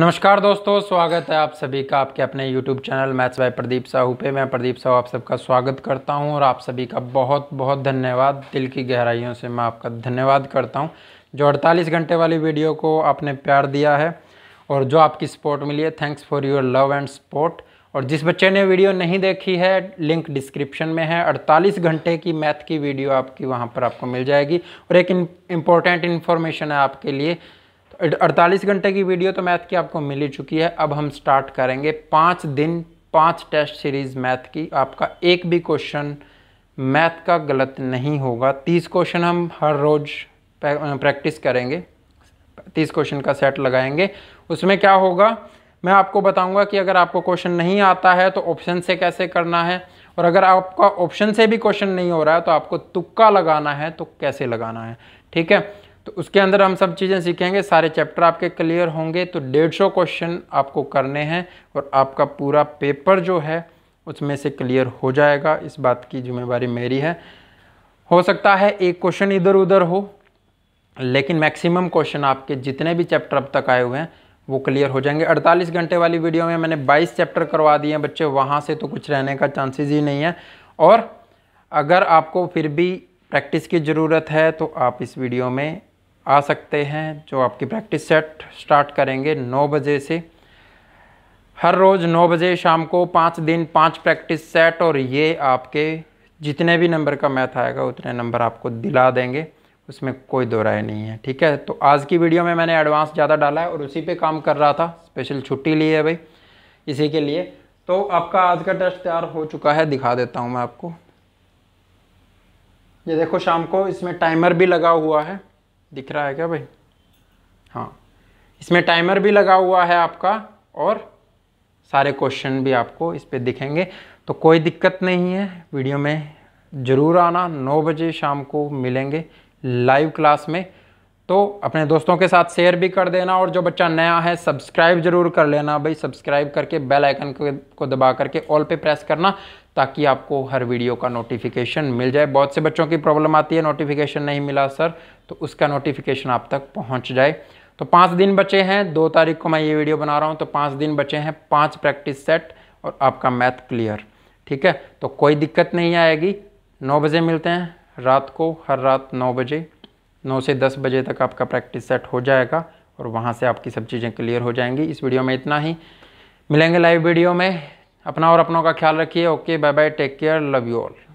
नमस्कार दोस्तों स्वागत है आप सभी का आपके अपने YouTube channel maths by Pradeep Sahu पे मैं प्रदीप साहू आप सबका स्वागत करता हूं और आप सभी का बहुत बहुत धन्यवाद दिल की गहराइयों से मैं आपका धन्यवाद करता हूं जो 48 घंटे वाली वीडियो को आपने प्यार दिया है और जो आपकी सपोर्ट मिली है thanks for your love and support और जिस बच्चे ने वीडियो नहीं देखी है लिंक डिस्क्रिप्शन में है अड़तालीस घंटे की मैथ की वीडियो आपकी वहाँ पर आपको मिल जाएगी और एक इम्पॉर्टेंट इन्फॉर्मेशन है आपके लिए अड़तालीस घंटे की वीडियो तो मैथ की आपको मिल ही चुकी है अब हम स्टार्ट करेंगे पाँच दिन पाँच टेस्ट सीरीज़ मैथ की आपका एक भी क्वेश्चन मैथ का गलत नहीं होगा तीस क्वेश्चन हम हर रोज़ प्रैक्टिस करेंगे तीस क्वेश्चन का सेट लगाएंगे उसमें क्या होगा मैं आपको बताऊंगा कि अगर आपको क्वेश्चन नहीं आता है तो ऑप्शन से कैसे करना है और अगर आपका ऑप्शन से भी क्वेश्चन नहीं हो रहा है तो आपको तुक्का लगाना है तो कैसे लगाना है ठीक है तो उसके अंदर हम सब चीज़ें सीखेंगे सारे चैप्टर आपके क्लियर होंगे तो डेढ़ सौ क्वेश्चन आपको करने हैं और आपका पूरा पेपर जो है उसमें से क्लियर हो जाएगा इस बात की जिम्मेवारी मेरी है हो सकता है एक क्वेश्चन इधर उधर हो लेकिन मैक्सिमम क्वेश्चन आपके जितने भी चैप्टर अब तक आए हुए हैं वो क्लियर हो जाएंगे 48 घंटे वाली वीडियो में मैंने 22 चैप्टर करवा दिए हैं बच्चे वहाँ से तो कुछ रहने का चांसेस ही नहीं है और अगर आपको फिर भी प्रैक्टिस की ज़रूरत है तो आप इस वीडियो में आ सकते हैं जो आपकी प्रैक्टिस सेट स्टार्ट करेंगे नौ बजे से हर रोज़ नौ बजे शाम को पाँच दिन पाँच प्रैक्टिस सेट और ये आपके जितने भी नंबर का मैथ आएगा उतने नंबर आपको दिला देंगे उसमें कोई दो राय नहीं है ठीक है तो आज की वीडियो में मैंने एडवांस ज़्यादा डाला है और उसी पे काम कर रहा था स्पेशल छुट्टी ली है भाई इसी के लिए तो आपका आज का टेस्ट तैयार हो चुका है दिखा देता हूँ मैं आपको ये देखो शाम को इसमें टाइमर भी लगा हुआ है दिख रहा है क्या भाई हाँ इसमें टाइमर भी लगा हुआ है आपका और सारे क्वेश्चन भी आपको इस पर दिखेंगे तो कोई दिक्कत नहीं है वीडियो में ज़रूर आना नौ बजे शाम को मिलेंगे लाइव क्लास में तो अपने दोस्तों के साथ शेयर भी कर देना और जो बच्चा नया है सब्सक्राइब जरूर कर लेना भाई सब्सक्राइब करके बेल आइकन को दबा करके ऑल पे प्रेस करना ताकि आपको हर वीडियो का नोटिफिकेशन मिल जाए बहुत से बच्चों की प्रॉब्लम आती है नोटिफिकेशन नहीं मिला सर तो उसका नोटिफिकेशन आप तक पहुँच जाए तो पाँच दिन बचे हैं दो तारीख को मैं ये वीडियो बना रहा हूँ तो पाँच दिन बचे हैं पाँच प्रैक्टिस सेट और आपका मैथ क्लियर ठीक है तो कोई दिक्कत नहीं आएगी नौ बजे मिलते हैं रात को हर रात नौ बजे नौ से दस बजे तक आपका प्रैक्टिस सेट हो जाएगा और वहाँ से आपकी सब चीज़ें क्लियर हो जाएंगी इस वीडियो में इतना ही मिलेंगे लाइव वीडियो में अपना और अपनों का ख्याल रखिए okay bye bye take care love you all